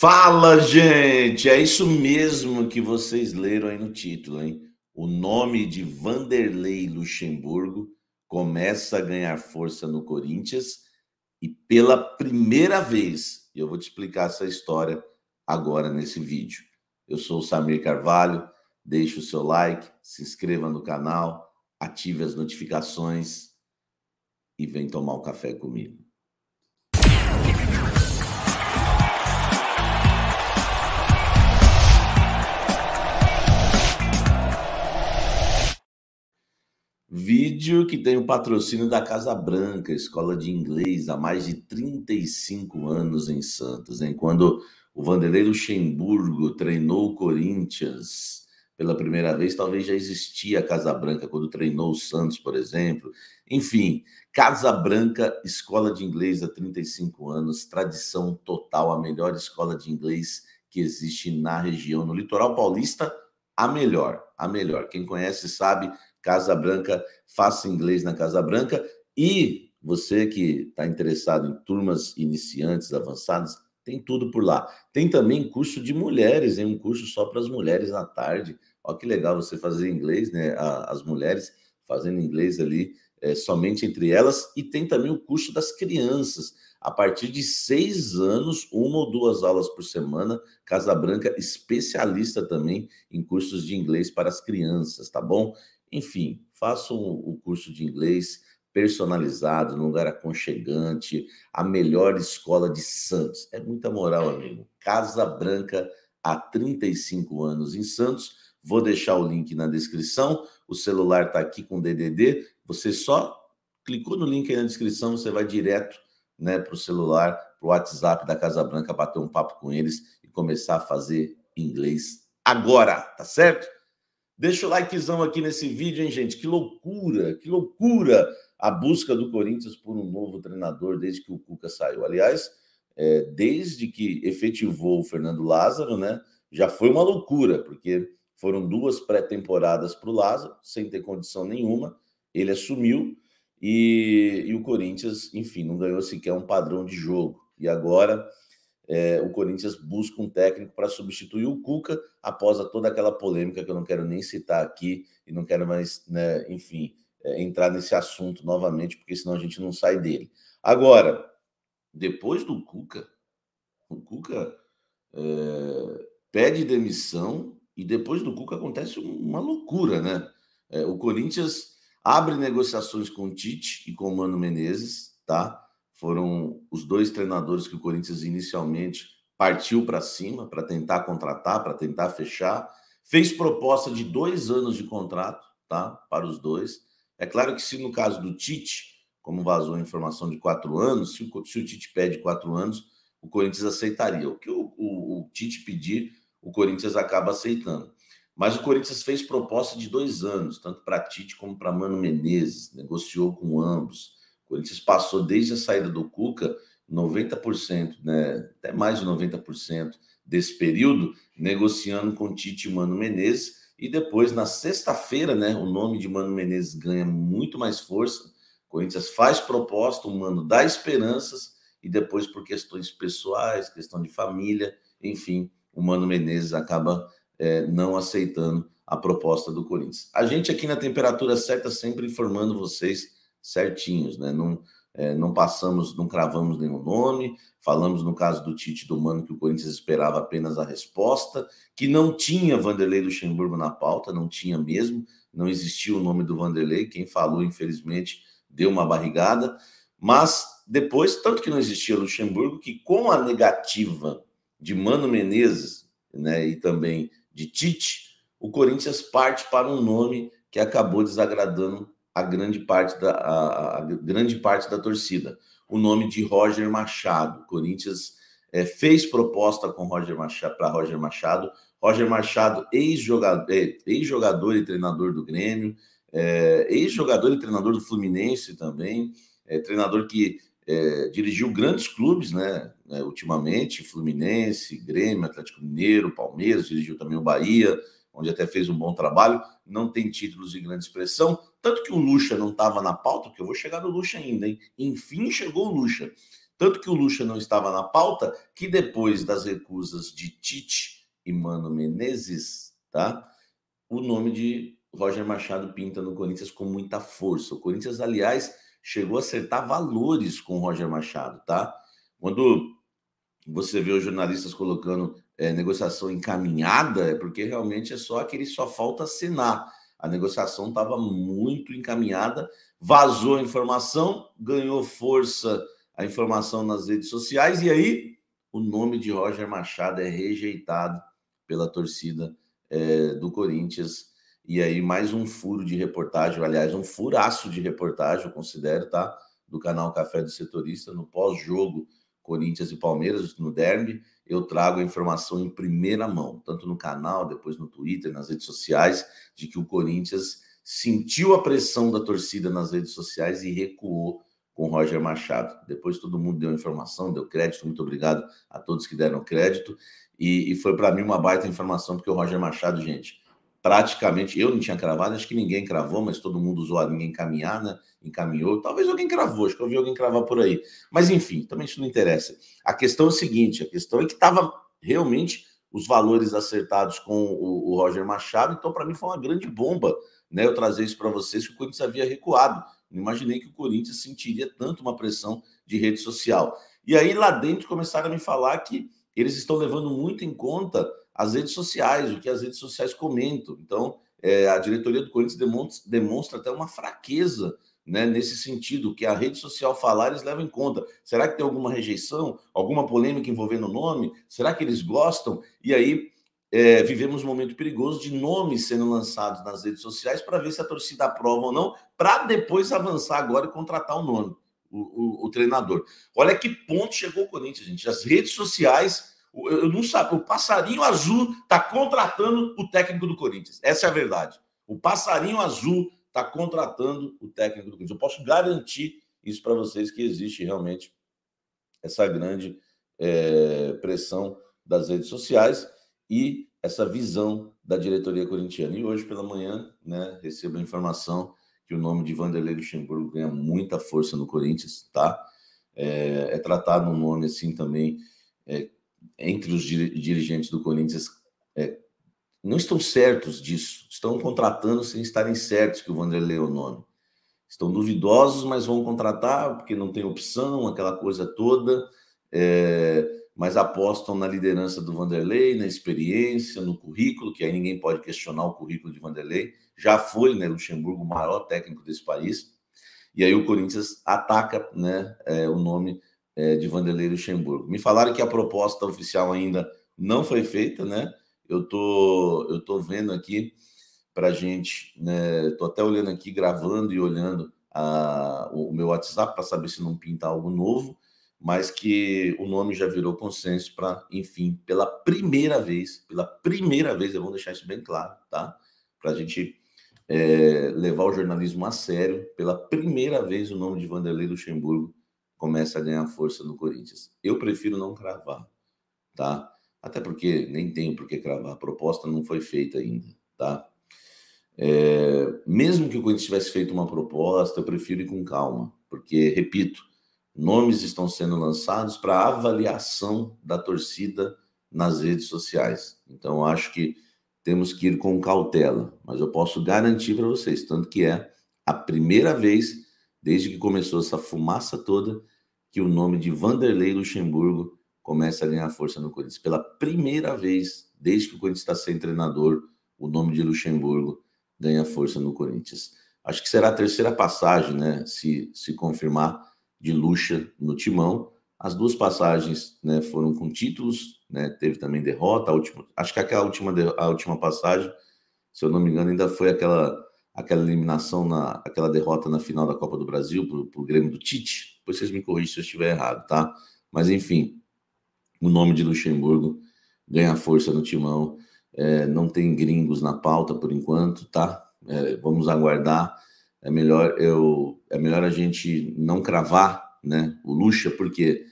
Fala, gente! É isso mesmo que vocês leram aí no título, hein? O nome de Vanderlei Luxemburgo começa a ganhar força no Corinthians e pela primeira vez, eu vou te explicar essa história agora nesse vídeo. Eu sou o Samir Carvalho, deixe o seu like, se inscreva no canal, ative as notificações e vem tomar um café comigo. Vídeo que tem o patrocínio da Casa Branca, escola de inglês há mais de 35 anos em Santos, em quando o Vanderlei Luxemburgo treinou o Corinthians pela primeira vez, talvez já existia a Casa Branca quando treinou o Santos, por exemplo. Enfim, Casa Branca, escola de inglês há 35 anos, tradição total, a melhor escola de inglês que existe na região, no litoral paulista, a melhor, a melhor. Quem conhece sabe, Casa Branca, faça inglês na Casa Branca. E você que está interessado em turmas iniciantes, avançadas, tem tudo por lá. Tem também curso de mulheres, hein? um curso só para as mulheres na tarde. Olha que legal você fazer inglês, né? As mulheres fazendo inglês ali é, somente entre elas. E tem também o curso das crianças. A partir de seis anos, uma ou duas aulas por semana. Casa Branca, especialista também em cursos de inglês para as crianças, tá bom? Enfim, faça o curso de inglês personalizado, num lugar aconchegante, a melhor escola de Santos. É muita moral, amigo. Casa Branca há 35 anos em Santos. Vou deixar o link na descrição. O celular está aqui com DDD. Você só clicou no link aí na descrição, você vai direto né, para o celular, para o WhatsApp da Casa Branca, bater um papo com eles e começar a fazer inglês agora, tá certo? Deixa o likezão aqui nesse vídeo, hein, gente? Que loucura, que loucura a busca do Corinthians por um novo treinador desde que o Cuca saiu. Aliás, é, desde que efetivou o Fernando Lázaro, né? Já foi uma loucura, porque foram duas pré-temporadas para o Lázaro, sem ter condição nenhuma. Ele assumiu e, e o Corinthians, enfim, não ganhou sequer um padrão de jogo. E agora é, o Corinthians busca um técnico para substituir o Cuca após toda aquela polêmica que eu não quero nem citar aqui e não quero mais, né, enfim, é, entrar nesse assunto novamente, porque senão a gente não sai dele. Agora, depois do Cuca, o Cuca é, pede demissão e depois do Cuca acontece uma loucura, né? É, o Corinthians abre negociações com o Tite e com o Mano Menezes, tá? Foram os dois treinadores que o Corinthians inicialmente partiu para cima para tentar contratar, para tentar fechar. Fez proposta de dois anos de contrato, tá? Para os dois. É claro que se no caso do Tite, como vazou a informação de quatro anos, se o, se o Tite pede quatro anos, o Corinthians aceitaria. O que o, o, o Tite pedir, o Corinthians acaba aceitando. Mas o Corinthians fez proposta de dois anos, tanto para Tite como para Mano Menezes, negociou com ambos. Corinthians passou desde a saída do Cuca 90%, né, até mais de 90% desse período, negociando com Tite e Mano Menezes. E depois, na sexta-feira, né, o nome de Mano Menezes ganha muito mais força. Corinthians faz proposta, o Mano dá esperanças, e depois, por questões pessoais, questão de família, enfim, o Mano Menezes acaba é, não aceitando a proposta do Corinthians. A gente aqui na temperatura certa, sempre informando vocês certinhos, né? Não, é, não passamos, não cravamos nenhum nome, falamos no caso do Tite do Mano que o Corinthians esperava apenas a resposta, que não tinha Vanderlei Luxemburgo na pauta, não tinha mesmo, não existia o nome do Vanderlei, quem falou, infelizmente, deu uma barrigada, mas depois, tanto que não existia Luxemburgo, que com a negativa de Mano Menezes né, e também de Tite, o Corinthians parte para um nome que acabou desagradando a grande parte da, a, a grande parte da torcida. O nome de Roger Machado. Corinthians é, fez proposta com Roger Machado para Roger Machado. Roger Machado, ex-jogador, eh, ex-jogador e treinador do Grêmio, é, ex-jogador e treinador do Fluminense também, é, treinador que dirigiu grandes clubes, né, né? ultimamente, Fluminense, Grêmio, Atlético Mineiro, Palmeiras, dirigiu também o Bahia, onde até fez um bom trabalho. Não tem títulos de grande expressão, tanto que o Lucha não estava na pauta, porque eu vou chegar no Lucha ainda, hein? Enfim, chegou o Lucha. Tanto que o Lucha não estava na pauta, que depois das recusas de Tite e Mano Menezes, tá? O nome de Roger Machado pinta no Corinthians com muita força. O Corinthians, aliás, chegou a acertar valores com o Roger Machado, tá? Quando você vê os jornalistas colocando é, negociação encaminhada, é porque realmente é só aquele só falta assinar. A negociação estava muito encaminhada, vazou a informação, ganhou força a informação nas redes sociais, e aí o nome de Roger Machado é rejeitado pela torcida é, do Corinthians. E aí, mais um furo de reportagem, aliás, um furaço de reportagem, eu considero, tá? Do canal Café do Setorista, no pós-jogo Corinthians e Palmeiras no derby, eu trago a informação em primeira mão, tanto no canal, depois no Twitter, nas redes sociais, de que o Corinthians sentiu a pressão da torcida nas redes sociais e recuou com Roger Machado. Depois todo mundo deu informação, deu crédito, muito obrigado a todos que deram crédito. E, e foi para mim uma baita informação, porque o Roger Machado, gente, praticamente, eu não tinha cravado, acho que ninguém cravou, mas todo mundo usou a linha encaminhar, né? Encaminhou. Talvez alguém cravou, acho que eu vi alguém cravar por aí. Mas enfim, também isso não interessa. A questão é o seguinte: a questão é que estava realmente os valores acertados com o, o Roger Machado, então para mim foi uma grande bomba, né? Eu trazer isso para vocês que o Corinthians havia recuado. Não imaginei que o Corinthians sentiria tanto uma pressão de rede social. E aí lá dentro começaram a me falar que eles estão levando muito em conta as redes sociais, o que as redes sociais comentam. Então, é, a diretoria do Corinthians demonstra, demonstra até uma fraqueza né, nesse sentido, que a rede social falar eles levam em conta. Será que tem alguma rejeição, alguma polêmica envolvendo o nome? Será que eles gostam? E aí é, vivemos um momento perigoso de nomes sendo lançados nas redes sociais para ver se a torcida aprova ou não, para depois avançar agora e contratar o nome, o, o, o treinador. Olha que ponto chegou o Corinthians, gente. As redes sociais eu não O passarinho azul está contratando o técnico do Corinthians. Essa é a verdade. O passarinho azul está contratando o técnico do Corinthians. Eu posso garantir isso para vocês que existe realmente essa grande é, pressão das redes sociais e essa visão da diretoria corintiana. E hoje pela manhã, né, recebo a informação que o nome de Vanderlei Luxemburgo ganha muita força no Corinthians, tá? É, é tratado um nome assim também é, entre os dirigentes do Corinthians é, não estão certos disso, estão contratando sem estarem certos que o Vanderlei é o nome. Estão duvidosos, mas vão contratar porque não tem opção, aquela coisa toda, é, mas apostam na liderança do Vanderlei, na experiência, no currículo, que aí ninguém pode questionar o currículo de Vanderlei. Já foi, né, Luxemburgo, o maior técnico desse país. E aí o Corinthians ataca né, é, o nome é, de Vanderlei Luxemburgo. Me falaram que a proposta oficial ainda não foi feita, né? Eu tô, eu tô vendo aqui para gente, né? Tô até olhando aqui, gravando e olhando a, o meu WhatsApp para saber se não pinta algo novo, mas que o nome já virou consenso para, enfim, pela primeira vez, pela primeira vez, eu vou deixar isso bem claro, tá? Para a gente é, levar o jornalismo a sério, pela primeira vez o nome de Vanderlei Luxemburgo começa a ganhar força no Corinthians. Eu prefiro não cravar, tá? Até porque nem tem por que cravar, a proposta não foi feita ainda, tá? É, mesmo que o Corinthians tivesse feito uma proposta, eu prefiro ir com calma, porque, repito, nomes estão sendo lançados para avaliação da torcida nas redes sociais. Então, acho que temos que ir com cautela, mas eu posso garantir para vocês, tanto que é a primeira vez desde que começou essa fumaça toda, que o nome de Vanderlei Luxemburgo começa a ganhar força no Corinthians. Pela primeira vez, desde que o Corinthians está sem treinador, o nome de Luxemburgo ganha força no Corinthians. Acho que será a terceira passagem, né? Se, se confirmar, de Luxa no timão. As duas passagens né, foram com títulos, né, teve também derrota. A última, acho que aquela última, a última passagem, se eu não me engano, ainda foi aquela aquela eliminação, na, aquela derrota na final da Copa do Brasil para o Grêmio do Tite. Depois vocês me corrigem se eu estiver errado, tá? Mas enfim, o nome de Luxemburgo ganha força no timão. É, não tem gringos na pauta por enquanto, tá? É, vamos aguardar. É melhor eu, é melhor a gente não cravar, né? O Lucha, porque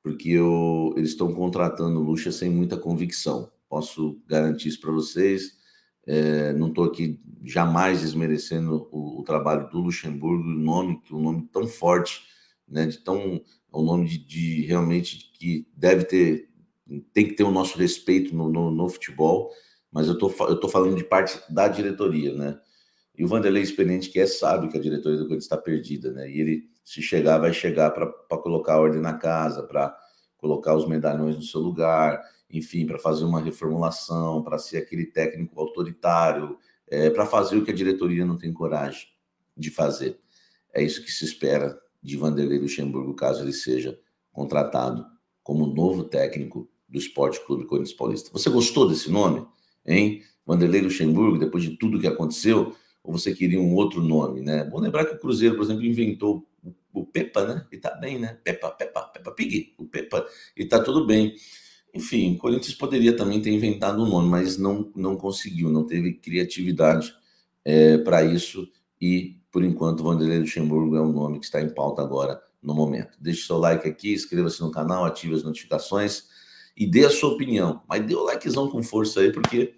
porque eu, eles estão contratando o Lucha sem muita convicção. Posso garantir isso para vocês é, não estou aqui jamais desmerecendo o, o, trabalho do Luxemburgo, o nome, o é nome tão forte, né, de tão, o é nome de, de realmente que deve ter, tem que ter o nosso respeito no, no, no futebol, mas eu tô, eu tô falando de parte da diretoria, né? E o Vanderlei experiente que é sabe que a diretoria do Corinthians está perdida, né? E ele se chegar vai chegar para colocar ordem na casa, para colocar os medalhões no seu lugar, enfim, para fazer uma reformulação, para ser aquele técnico autoritário, é, para fazer o que a diretoria não tem coragem de fazer. É isso que se espera de Vanderlei Luxemburgo, caso ele seja contratado como novo técnico do Esporte Clube Corinthians Paulista. Você gostou desse nome, hein? Vanderlei Luxemburgo, depois de tudo que aconteceu, ou você queria um outro nome, né? Bom lembrar que o Cruzeiro, por exemplo, inventou o Peppa, né? E tá bem, né? Peppa, Peppa, Peppa Pig, o Peppa, e tá tudo bem. Enfim, o Corinthians poderia também ter inventado um nome, mas não, não conseguiu, não teve criatividade é, para isso. E, por enquanto, Vanderlei Luxemburgo é o nome que está em pauta agora, no momento. Deixe seu like aqui, inscreva-se no canal, ative as notificações e dê a sua opinião. Mas dê o likezão com força aí, porque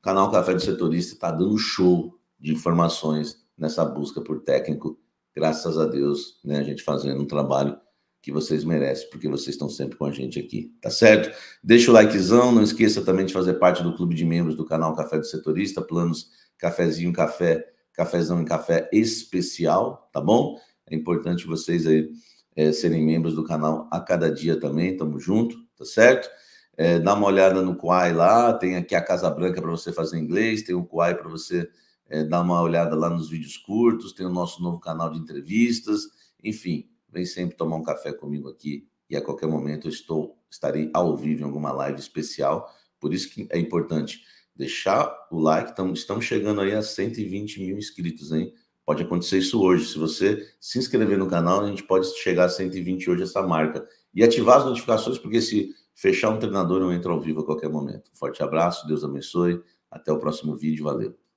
o canal Café do Setorista está dando show de informações nessa busca por técnico graças a Deus, né, a gente fazendo um trabalho que vocês merecem, porque vocês estão sempre com a gente aqui, tá certo? Deixa o likezão, não esqueça também de fazer parte do clube de membros do canal Café do Setorista, planos cafezinho, café, cafezão e café especial, tá bom? É importante vocês aí é, serem membros do canal a cada dia também, tamo junto, tá certo? É, dá uma olhada no kuai lá, tem aqui a Casa Branca para você fazer inglês, tem o kuai para você é, dá uma olhada lá nos vídeos curtos, tem o nosso novo canal de entrevistas, enfim, vem sempre tomar um café comigo aqui e a qualquer momento eu estou estarei ao vivo em alguma live especial. Por isso que é importante deixar o like. Estamos, estamos chegando aí a 120 mil inscritos, hein? Pode acontecer isso hoje. Se você se inscrever no canal, a gente pode chegar a 120 hoje essa marca. E ativar as notificações, porque se fechar um treinador, eu entro ao vivo a qualquer momento. forte abraço, Deus abençoe. Até o próximo vídeo. Valeu.